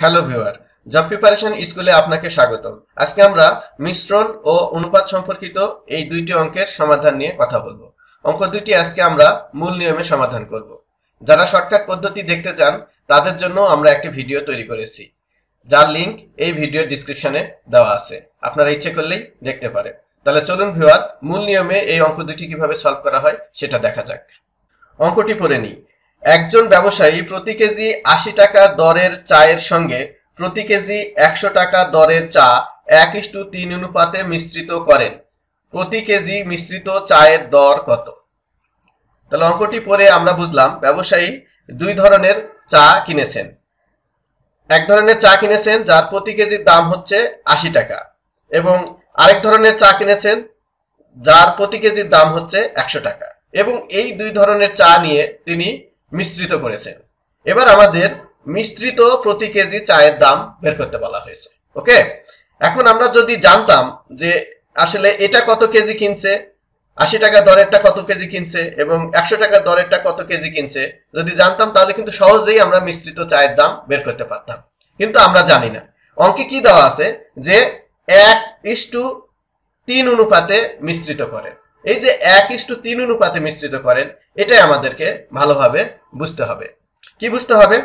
hello viewer job preparation স্কুলে আপনাকে স্বাগতম আজকে আমরা মিশ্রণ ও অনুপাত সম্পর্কিত এই দুইটি অঙ্কের সমাধান নিয়ে কথা বলবো অঙ্ক দুইটি আজকে আমরা মূল নিয়মে সমাধান করব যারা শর্টকাট পদ্ধতি দেখতে চান তাদের জন্য আমরা একটি ভিডিও তৈরি করেছি যার লিংক এই ভিডিও ডিসক্রিপশনে দেওয়া আছে আপনারা ইচ্ছে করলেই দেখতে পারেন তাহলে চলুন ভিউয়ার মূল নিয়মে এই অঙ্ক দুটি কিভাবে সলভ করা হয় সেটা দেখা যাক অঙ্কটি পড়ে নিই একজন ব্যবসায়ী প্রতি কেজি আশি টাকা দরের চায়ের সঙ্গে প্রতি কেজি একশো টাকা দরের চা এক ইস্টু তিন অনুপাতে মিশ্রিত করেন প্রতি কেজি মিশ্রিত চায়ের দর কত তাহলে অঙ্কটি পরে আমরা বুঝলাম ব্যবসায়ী দুই ধরনের চা কিনেছেন এক ধরনের চা কিনেছেন যার প্রতি কেজির দাম হচ্ছে আশি টাকা এবং আরেক ধরনের চা কিনেছেন যার প্রতি কেজির দাম হচ্ছে একশো টাকা এবং এই দুই ধরনের চা নিয়ে তিনি মিশ্রিত করেছে এবার আমাদের মিশ্রিত প্রতি কেজি চায়ের দাম বের করতে বলা হয়েছে ওকে এখন আমরা যদি জানতাম যে আসলে এটা কত কেজি কিনছে আশি টাকা দরেরটা কত কেজি কিনছে এবং একশো টাকা দরেরটা কত কেজি কিনছে যদি জানতাম তাহলে কিন্তু সহজেই আমরা মিশ্রিত চায়ের দাম বের করতে পারতাম কিন্তু আমরা জানি না অঙ্কে কি দেওয়া আছে যে এক ইস টু তিন অনুপাতে মিশ্রিত করেন এই যে এক ইস্টু তিন অনুপাতে মিশ্রিত করেন এটাই আমাদেরকে ভালোভাবে বুঝতে হবে কি বুঝতে হবে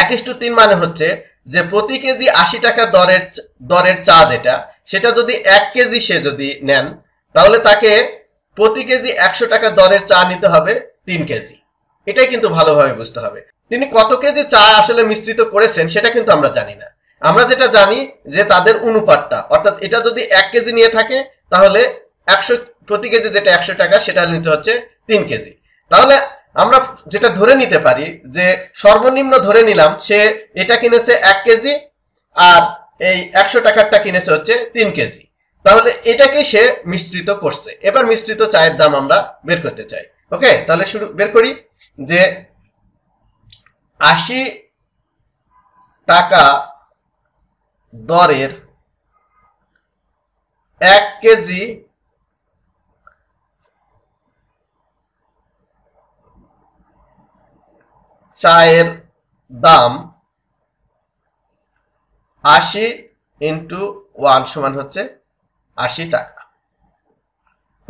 এক ইস্টু তিন মানে হচ্ছে যে প্রতি কেজি আশি টাকা দরের দরের চা যেটা সেটা যদি এক কেজি সে যদি নেন তাহলে তাকে প্রতি কেজি একশো টাকা দরের চা নিতে হবে তিন কেজি এটাই কিন্তু ভালোভাবে বুঝতে হবে তিনি কত কেজি চা আসলে মিশ্রিত করেছেন সেটা কিন্তু আমরা জানি না আমরা যেটা জানি যে তাদের অনুপাতটা অর্থাৎ এটা যদি এক কেজি নিয়ে থাকে তাহলে একশো প্রতি কেজি যেটা একশো টাকা সেটা নিতে হচ্ছে তিন কেজি তাহলে আমরা যেটা ধরে নিতে পারি যে সর্বনিম্ন ধরে নিলাম সে এটা কিনেছে এক কেজি আর এই একশো টাকারটা কিনেছে হচ্ছে তিন কেজি তাহলে এটাকে সে মিশ্রিত করছে এবার মিশ্রিত চায়ের দাম আমরা বের করতে চাই ওকে তাহলে শুরু বের করি যে আশি টাকা দরের এক কেজি চায়ের দাম আশি ইন্টু ওয়ান সমান হচ্ছে আশি টাকা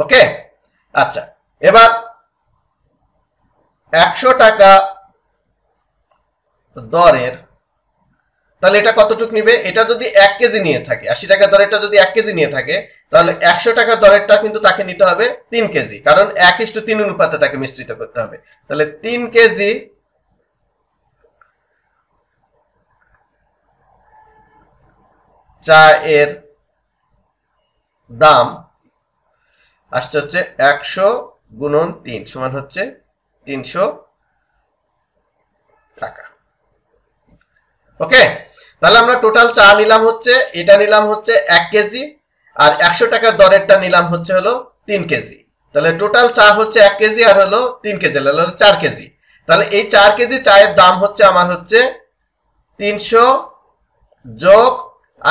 ওকে আচ্ছা এবার একশো টাকা দরের তাহলে এটা কতটুকু নিবে এটা যদি এক কেজি নিয়ে থাকে আশি টাকা দরেরটা যদি এক কেজি নিয়ে থাকে তাহলে একশো টাকা দরেরটা কিন্তু তাকে নিতে হবে তিন কেজি কারণ এক ইস্টু তিন অনুপাতে তাকে মিশ্রিত করতে হবে তাহলে তিন কেজি চা এর দাম আসছে হচ্ছে একশো গুণন তিন সমান হচ্ছে তিনশো টাকা ওকে তাহলে আমরা টোটাল চা নিলাম হচ্ছে এটা নিলাম হচ্ছে এক কেজি আর একশো টাকার দরেরটা নিলাম হচ্ছে হলো তিন কেজি তাহলে টোটাল চা হচ্ছে এক কেজি আর হলো তিন কেজি হলো চার কেজি তাহলে এই চার কেজি চায়ের দাম হচ্ছে আমার হচ্ছে তিনশো যোগ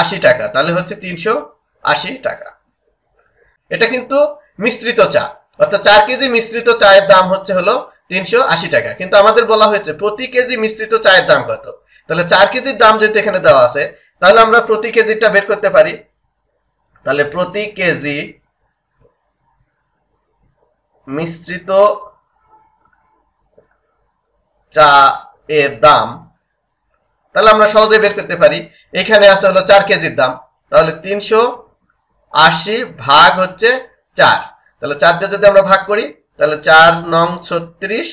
আশি টাকা তাহলে হচ্ছে তিনশো আশি টাকা এটা কিন্তু মিশ্রিত চা অর্থাৎ চার কেজি মিশ্রিত চায়ের দাম হচ্ছে হলো তিনশো আশি টাকা কিন্তু আমাদের বলা হয়েছে প্রতি কেজি মিশ্রিত চায়ের দাম কত তাহলে চার কেজির দাম যেহেতু এখানে দেওয়া আছে তাহলে আমরা প্রতি কেজিটা বের করতে পারি তাহলে প্রতি কেজি মিশ্রিত চা এর দাম তাহলে আমরা সহজে বের করতে পারি এখানে আছে হলো চার কেজির দাম তাহলে তিনশো আশি ভাগ হচ্ছে চার তাহলে চার দিয়ে যদি আমরা ভাগ করি তাহলে চার নং ছত্রিশ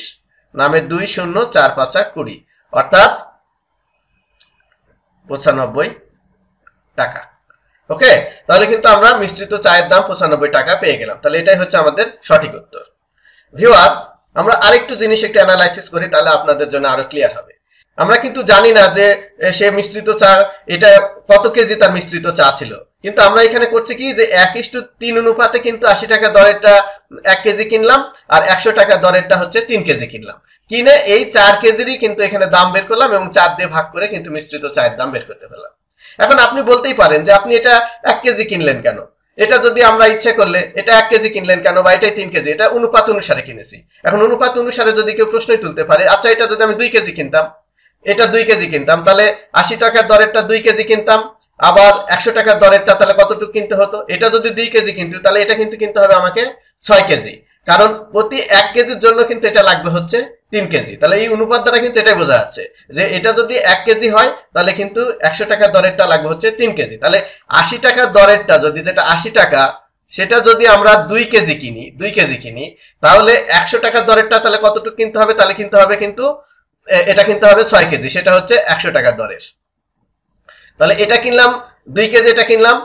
নামে দুই শূন্য চার পাঁচা কুড়ি অর্থাৎ পঁচানব্বই টাকা ওকে তাহলে কিন্তু আমরা মিশ্রিত চায়ের দাম পঁচানব্বই টাকা পেয়ে গেলাম তাহলে এটাই হচ্ছে আমাদের সঠিক উত্তর ভিওয়ার আমরা আরেকটু জিনিস একটু অ্যানালাইসিস করি তাহলে আপনাদের জন্য আরো ক্লিয়ার হবে আমরা কিন্তু জানি না যে সে মিশ্রিত চা এটা কত কেজি তার মিশ্রিত চা ছিল কিন্তু আমরা এখানে করছি কি যে এক ইস্টু তিন অনুপাতে কিন্তু আশি টাকা দরেরটা এক কেজি কিনলাম আর একশো টাকা দরেরটা হচ্ছে তিন কেজি কিনলাম কিনে এই চার কেজিরই কিন্তু এখানে দাম বের করলাম এবং চার দিয়ে ভাগ করে কিন্তু মিশ্রিত চায়ের দাম বের করতে পারলাম এখন আপনি বলতেই পারেন যে আপনি এটা এক কেজি কিনলেন কেন এটা যদি আমরা ইচ্ছে করলে এটা এক কেজি কিনলেন কেন বা এটাই তিন কেজি এটা অনুপাত অনুসারে কিনেছি এখন অনুপাত অনুসারে যদি কেউ প্রশ্নই তুলতে পারে আচ্ছা এটা যদি আমি দুই কেজি কিনতাম এটা দুই কেজি কিনতাম তাহলে আশি টাকার দরেরটা দুই কেজি কিনতাম আবার একশো টাকার দরেরটা তাহলে কতটুকু কিনতে হতো এটা যদি দুই কেজি কিনতে তাহলে এটা কিন্তু কিনতে হবে আমাকে ছয় কেজি কারণ প্রতি এক কেজির জন্য কিন্তু এটা লাগবে হচ্ছে তিন কেজি তাহলে এই অনুপাত দ্বারা কিন্তু এটাই বোঝা যাচ্ছে যে এটা যদি এক কেজি হয় তাহলে কিন্তু একশো টাকার দরেরটা লাগবে হচ্ছে তিন কেজি তাহলে আশি টাকার দরেরটা যদি যেটা আশি টাকা সেটা যদি আমরা দুই কেজি কিনি দুই কেজি কিনি তাহলে একশো টাকার দরেরটা তাহলে কতটুকু কিনতে হবে তাহলে কিনতে হবে কিন্তু এটা কিনতে হবে ছয় কেজি সেটা হচ্ছে একশো টাকার দরের তাহলে এটা কিনলাম দুই কেজি এটা কিনলাম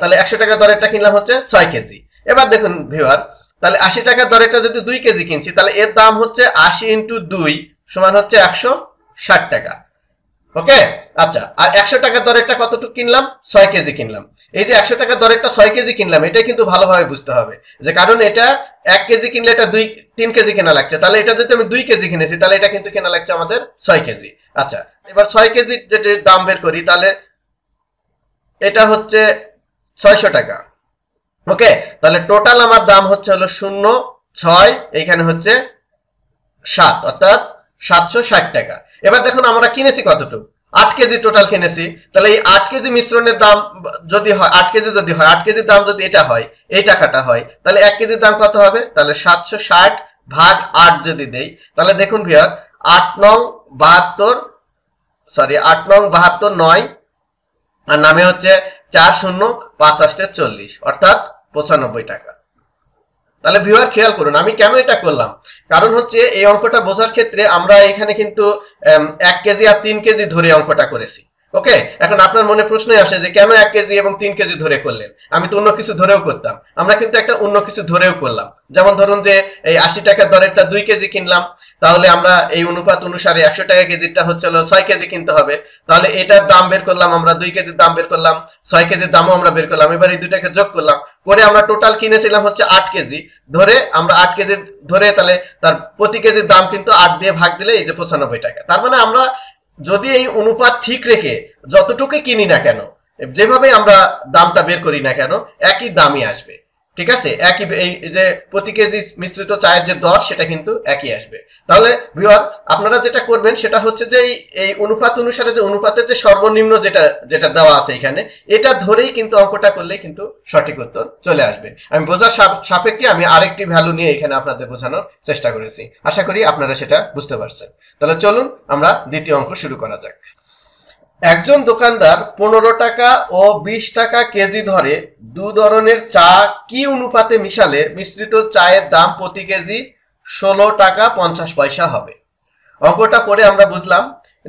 তাহলে একশো টাকার দরেরটা কিনলাম হচ্ছে ছয় কেজি এবার দেখুন ভিওয়ার তাহলে আশি টাকার দরেরটা যদি দুই কেজি কিনছি তাহলে এর দাম হচ্ছে আশি ইন্টু দুই সমান হচ্ছে একশো ষাট টাকা ওকে আচ্ছা আর একশো টাকার দরেরটা কতটুকু কিনলাম ছয় কেজি কিনলাম এই যে একশো টাকা দরে একটা ছয় কেজি কিনলাম এটা কিন্তু ভালোভাবে বুঝতে হবে যে কারণ এটা এক কেজি কিনলে এটা দুই তিন কেজি কেনা লাগছে তাহলে এটা যদি আমি দুই কেজি কিনেছি তাহলে এটা কিন্তু কেনা লাগছে আমাদের ছয় কেজি আচ্ছা এবার ছয় কেজি যদি দাম বের করি তাহলে এটা হচ্ছে ছয়শো টাকা ওকে তাহলে টোটাল আমার দাম হচ্ছে হলো শূন্য ছয় এখানে হচ্ছে সাত অর্থাৎ সাতশো ষাট টাকা এবার দেখুন আমরা কিনেছি কতটুকু আট কেজি টোটাল কিনেছি তাহলে এই আট কেজি মিশ্রণের দাম যদি হয় আট কেজি যদি হয় আট কেজির দাম যদি এটা হয় এই টাকাটা হয় তাহলে এক কেজির দাম কত হবে তাহলে সাতশো ষাট ভাগ আট যদি দেই তাহলে দেখুন ভিয়ার আট নং বাহাত্তর সরি আট নং বাহাত্তর নয় আর নামে হচ্ছে চার শূন্য পাঁচ আষ্টে চল্লিশ অর্থাৎ পঁচানব্বই টাকা তাহলে ভিউয়ার খেয়াল করুন আমি কেন এটা করলাম কারণ হচ্ছে এই অঙ্কটা বোঝার ক্ষেত্রে আমরা এখানে কিন্তু এক কেজি আর তিন কেজি ধরে অঙ্কটা করেছি ওকে এখন আপনার মনে প্রশ্নই আসে যে কেন এক কেজি এবং তিন কেজি ধরে করলেন আমি তো অন্য কিছু ধরেও করতাম আমরা কিন্তু একটা অন্য কিছু ধরেও করলাম যেমন ধরুন যে এই আশি টাকার দরেরটা দুই কেজি কিনলাম তাহলে আমরা এই অনুপাত অনুসারে একশো টাকা কেজিটা হচ্ছে ছয় কেজি কিনতে হবে তাহলে এটার দাম বের করলাম আমরা দুই কেজির দাম বের করলাম ছয় কেজির দামও আমরা বের করলাম এবার এই দুটাকে যোগ করলাম করে আমরা টোটাল কিনেছিলাম হচ্ছে আট কেজি ধরে আমরা আট কেজি ধরে তাহলে তার প্রতি কেজির দাম কিন্তু আট দিয়ে ভাগ দিলে এই যে পঁচানব্বই টাকা তার মানে আমরা যদি এই অনুপাত ঠিক রেখে যতটুকু কিনি না কেন যেভাবে আমরা দামটা বের করি না কেন একই দামই আসবে ঠিক আছে একই এই যে প্রতি কেজি মিশ্রিত চায়ের যে দর সেটা কিন্তু একই আসবে তাহলে বিহার আপনারা যেটা করবেন সেটা হচ্ছে যে এই অনুপাত অনুসারে যে অনুপাতের যে সর্বনিম্ন যেটা যেটা দেওয়া আছে এখানে এটা ধরেই কিন্তু অঙ্কটা করলে কিন্তু সঠিক উত্তর চলে আসবে আমি বোঝার সাপেক্ষে আমি আরেকটি ভ্যালু নিয়ে এখানে আপনাদের বোঝানোর চেষ্টা করেছি আশা করি আপনারা সেটা বুঝতে পারছেন তাহলে চলুন আমরা দ্বিতীয় অঙ্ক শুরু করা যাক একজন দোকানদার পনেরো টাকা ও ২০ টাকা কেজি ধরে দু ধরনের চা কি অনুপাতে মিশালে মিশ্রিত চায়ের দাম প্রতি কেজি ষোলো টাকা পঞ্চাশ পয়সা হবে অঙ্কটা পরে আমরা বুঝলাম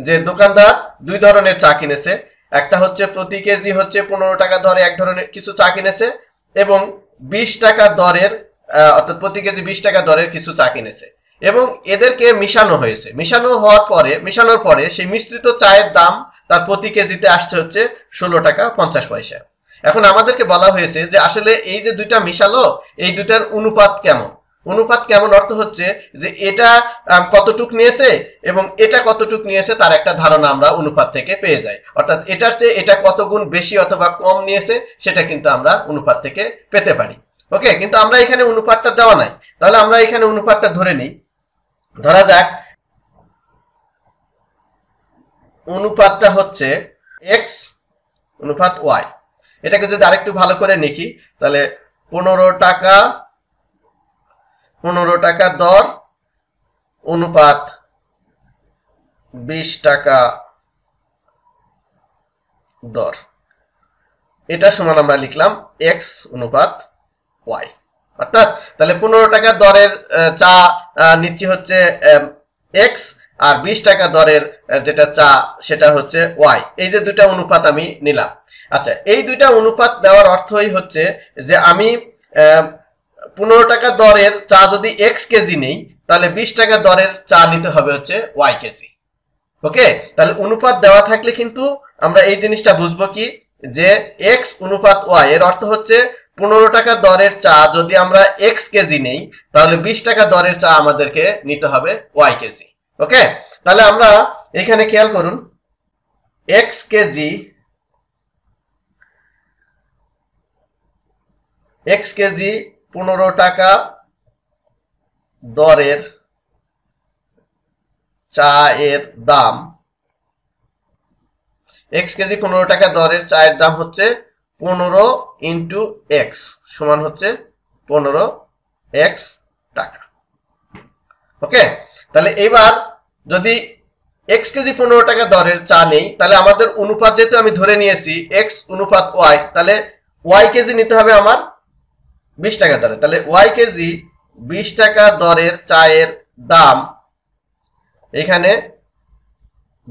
যে দোকানদার দুই ধরনের চা কিনেছে একটা হচ্ছে প্রতি কেজি হচ্ছে পনেরো টাকা দরে এক ধরনের কিছু চা কিনেছে এবং ২০ টাকা দরের অর্থাৎ প্রতি কেজি বিশ টাকা দরের কিছু চা কিনেছে এবং এদেরকে মিশানো হয়েছে মিশানো হওয়ার পরে মিশানোর পরে সেই মিশ্রিত চায়ের দাম তার প্রতি কেজিতে আসছে হচ্ছে ষোলো টাকা পঞ্চাশ পয়সা এখন আমাদেরকে বলা হয়েছে যে আসলে এই যে দুইটা মিশালো এই দুইটার অনুপাত কেমন অনুপাত কেমন অর্থ হচ্ছে যে এটা কতটুক নিয়েছে এবং এটা কতটুক নিয়েছে তার একটা ধারণা আমরা অনুপাত থেকে পেয়ে যাই অর্থাৎ এটার চেয়ে এটা কত গুণ বেশি অথবা কম নিয়েছে সেটা কিন্তু আমরা অনুপাত থেকে পেতে পারি ওকে কিন্তু আমরা এখানে অনুপাতটা দেওয়া নাই তাহলে আমরা এখানে অনুপাতটা ধরে নিই ধরা যাক অনুপাতটা হচ্ছে এক্স অনুপাত ওয়াই এটাকে যদি আরেকটু ভালো করে লিখি তাহলে পনেরো টাকা পনেরো টাকা দর অনুপাত বিশ টাকা দর এটা সমান আমরা লিখলাম এক্স অনুপাত ওয়াই অর্থাৎ তাহলে পনেরো টাকা দরের চা নিচ্ছি হচ্ছে এক্স আর বিশ টাকা দরের যেটা চা সেটা হচ্ছে ওয়াই এই যে দুইটা অনুপাত আমি নিলাম আচ্ছা এই দুইটা অনুপাত দেওয়ার অর্থই হচ্ছে যে আমি পনেরো টাকা দরের চা যদি এক্স কেজি নেই তাহলে বিশ টাকা দরের চা নিতে হবে হচ্ছে ওয়াই কেজি ওকে তাহলে অনুপাত দেওয়া থাকলে কিন্তু আমরা এই জিনিসটা বুঝবো কি যে এক্স অনুপাত ওয়াই এর অর্থ হচ্ছে পনেরো টাকা দরের চা যদি আমরা এক্স কেজি নেই তাহলে বিশ টাকা দরের চা আমাদেরকে নিতে হবে ওয়াই কেজি ওকে তাহলে আমরা এখানে খেয়াল করুন এক্স কেজি এক্স কেজি পনেরো টাকা দরের চা এর দাম এক্স কেজি পনেরো টাকা দরের চায়ের দাম হচ্ছে পনেরো ইন্টু এক্স সমান হচ্ছে পনেরো এক্স টাকা ওকে তাহলে এইবার যদি এক্স কেজি পনেরো টাকা দরের চা নেই তাহলে আমাদের অনুপাত যেহেতু আমি ধরে নিয়েছি এক্স অনুপাত ওয়াই তাহলে ওয়াই কেজি নিতে হবে আমার বিশ টাকা দরে তাহলে ওয়াই কেজি বিশ টাকা দরের চায়ের দাম এখানে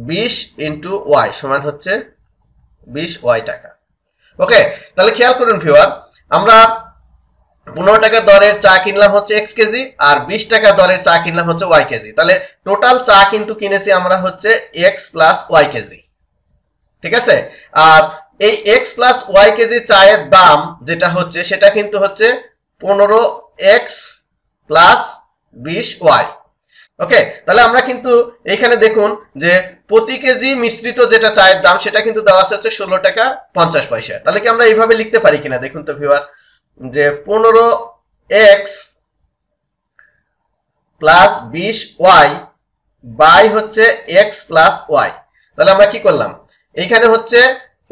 বিশ ইন্টু ওয়াই সমান হচ্ছে বিশ ওয়াই টাকা ওকে তাহলে খেয়াল করুন ফিওয়ার আমরা পনেরো টাকা দরের চা কিনলাম হচ্ছে এক্স কেজি আর বিশ টাকা দরের চা কিনলাম হচ্ছে ওয়াই কেজি তাহলে টোটাল চা কিন্তু কিনেছি আমরা হচ্ছে এক্স প্লাস ওয়াই কেজি ঠিক আছে আর এই এক্স প্লাস ওয়াই কেজি চায়ের দাম যেটা হচ্ছে সেটা কিন্তু হচ্ছে পনেরো এক্স প্লাস বিশ ওয়াই ওকে তাহলে আমরা কিন্তু এখানে দেখুন যে প্রতি কেজি মিশ্রিত যেটা চায়ের দাম সেটা কিন্তু দেওয়া আছে হচ্ছে ষোলো টাকা পঞ্চাশ পয়সা তাহলে কি আমরা এইভাবে লিখতে পারি কিনা দেখুন তো ভিওয়ার যে পনেরো এক্স প্লাস বিশ ওয়াই বাই হচ্ছে এক্স প্লাস ওয়াই তাহলে আমরা কি করলাম এইখানে হচ্ছে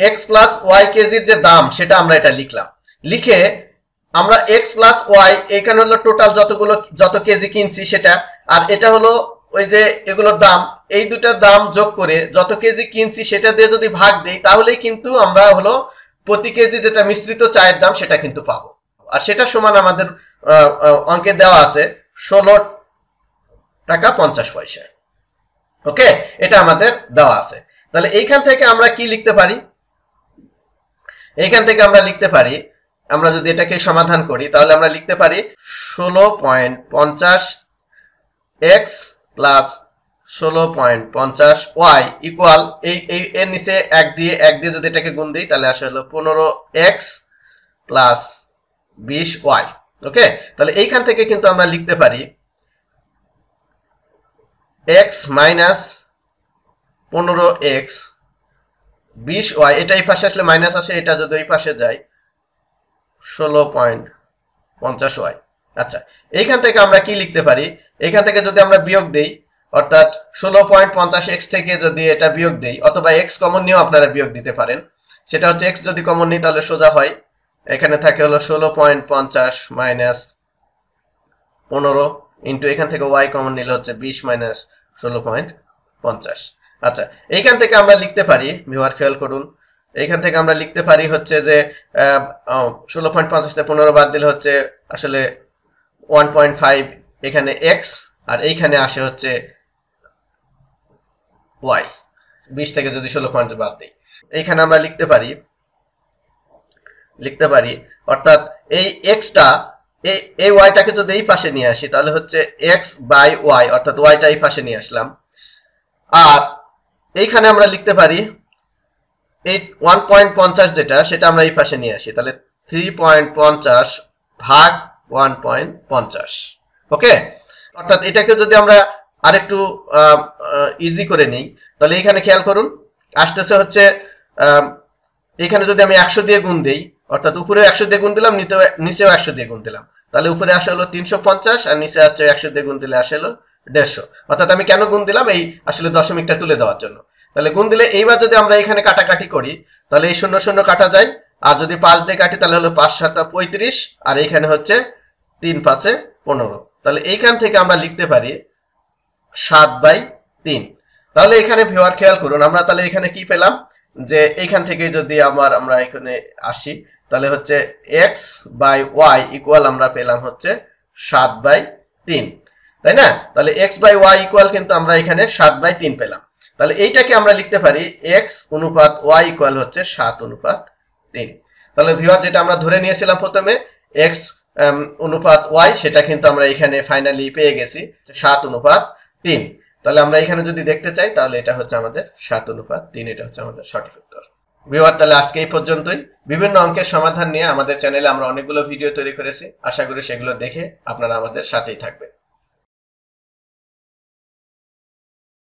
এক্স প্লাস ওয়াই কেজির যে দাম সেটা আমরা এটা লিখলাম লিখে আমরা এক্স প্লাস ওয়াই এখানে হলো টোটাল যতগুলো যত কেজি কিনছি সেটা আর এটা হলো ওই যে এগুলোর দাম এই দুটার দাম যোগ করে যত কেজি কিনছি সেটা দিয়ে যদি ভাগ দেই তাহলেই কিন্তু আমরা হলো প্রতি কেজি যেটা মিশ্রিত চায়ের দাম সেটা কিন্তু পাবো আর সেটা সমান আমাদের অঙ্কে দেওয়া আছে ষোলো টাকা পঞ্চাশ পয়সা ওকে এটা আমাদের দেওয়া আছে তাহলে এইখান থেকে আমরা কি লিখতে পারি এইখান থেকে আমরা লিখতে পারি আমরা যদি এটাকে সমাধান করি তাহলে আমরা লিখতে পারি ষোলো পয়েন্ট পঞ্চাশ এক্স প্লাস ষোলো পয়েন্ট পঞ্চাশ ওয়াই ইকুয়াল এই এই এর নিচে এক দিয়ে এক দিয়ে যদি এটাকে গুণ দিই তাহলে আসলে হলো পনেরো এক্স প্লাস বিশ ওয়াই ওকে তাহলে এইখান থেকে কিন্তু আমরা লিখতে পারি এক্স মাইনাস পনেরো এক্স বিশ ওয়াই এটা এই পাশে আসলে মাইনাস আসে এটা যদি এই পাশে যায় ষোলো পয়েন্ট পঞ্চাশ ওয়াই আচ্ছা এইখান থেকে আমরা কি লিখতে পারি এখান থেকে যদি আমরা বিয়োগ দেই অর্থাৎ ষোলো পয়েন্ট পঞ্চাশ এক্স থেকে যদি এটা বিয়োগ দেই অথবা এক্স কমন নিয়েও আপনারা বিয়োগ দিতে পারেন সেটা হচ্ছে এক্স যদি কমন নিই তাহলে সোজা হয় এখানে থাকে হলো ষোলো পয়েন্ট পঞ্চাশ মাইনাস পনেরো ইন্টু এখান থেকে ওয়াই কমন নিলে হচ্ছে বিশ মাইনাস ষোলো পয়েন্ট পঞ্চাশ আচ্ছা এইখান থেকে আমরা লিখতে পারি ভিওয়ার খেয়াল করুন এইখান থেকে আমরা লিখতে পারি হচ্ছে যে ষোলো পয়েন্ট পঞ্চাশটা পনেরো বাদ দিলে হচ্ছে আসলে ওয়ান পয়েন্ট ফাইভ এখানে এক্স আর এইখানে আসে হচ্ছে ওয়াই বিশ থেকে যদি ষোলো পয়েন্ট বাদ দিই এইখানে আমরা লিখতে পারি লিখতে পারি অর্থাৎ এই এক্সটা এই ওয়াইটাকে যদি এই পাশে নিয়ে আসি তাহলে হচ্ছে এক্স বাই ওয়াই অর্থাৎ ওয়াইটা এই পাশে নিয়ে আসলাম আর এইখানে আমরা লিখতে পারি এই ওয়ান পয়েন্ট পঞ্চাশ যেটা সেটা আমরা এই পাশে নিয়ে আসি তাহলে থ্রি পয়েন্ট পঞ্চাশ ভাগ ওয়ান পয়েন্ট পঞ্চাশ ওকে অর্থাৎ এটাকে যদি আমরা আরেকটু ইজি করে নিই তাহলে এইখানে খেয়াল করুন আসতেছে হচ্ছে এখানে যদি আমি একশো দিয়ে গুণ দিই অর্থাৎ উপরে একশো দিয়ে গুণ দিলাম নিচেও একশো দিয়ে গুণ দিলাম তাহলে উপরে আসা হলো তিনশো পঞ্চাশ আর নিচে আসছে একশো দিয়ে গুণ দিলে আসে হলো দেড়শো অর্থাৎ আমি কেন গুণ দিলাম এই আসলে দশমিকটা তুলে দেওয়ার জন্য তাহলে গুণ দিলে এইবার যদি আমরা এখানে কাটাকাটি করি তাহলে এই শূন্য শূন্য কাটা যায় আর যদি পাঁচ দিয়ে কাটি তাহলে হলো পাঁচ সাতটা পঁয়ত্রিশ আর এইখানে হচ্ছে তিন পাঁচে পনেরো তাহলে এইখান থেকে আমরা লিখতে পারি সাত বাই তিন তাহলে এখানে ভেওয়ার খেয়াল করুন আমরা তাহলে এখানে কি পেলাম যে এইখান থেকে যদি আমার আমরা এখানে আসি তাহলে হচ্ছে এক্স বাই ওয়াই ইকুয়াল আমরা পেলাম হচ্ছে সাত বাই তিন তাই না তাহলে এক্স বাই ওয়াই ইকুয়াল কিন্তু আমরা এখানে সাত বাই তিন পেলাম তাহলে এইটাকে আমরা লিখতে পারি এক্স অনুপাত ওয়াই ইকুয়াল হচ্ছে সাত অনুপাত তিন তাহলে ভিওয়ার যেটা আমরা ধরে নিয়েছিলাম প্রথমে এক্স অনুপাত ওয়াই সেটা কিন্তু আমরা এখানে ফাইনালি পেয়ে গেছি সাত অনুপাত তিন তাহলে আমরা এখানে যদি দেখতে চাই তাহলে এটা হচ্ছে আমাদের সাত অনুপাত তিন এটা হচ্ছে আমাদের সঠিক উত্তর বিভার তাহলে আজকে এই পর্যন্তই বিভিন্ন অঙ্কের সমাধান নিয়ে আমাদের চ্যানেলে আমরা অনেকগুলো ভিডিও তৈরি করেছি আশা করি সেগুলো দেখে আপনারা আমাদের সাথেই থাকবেন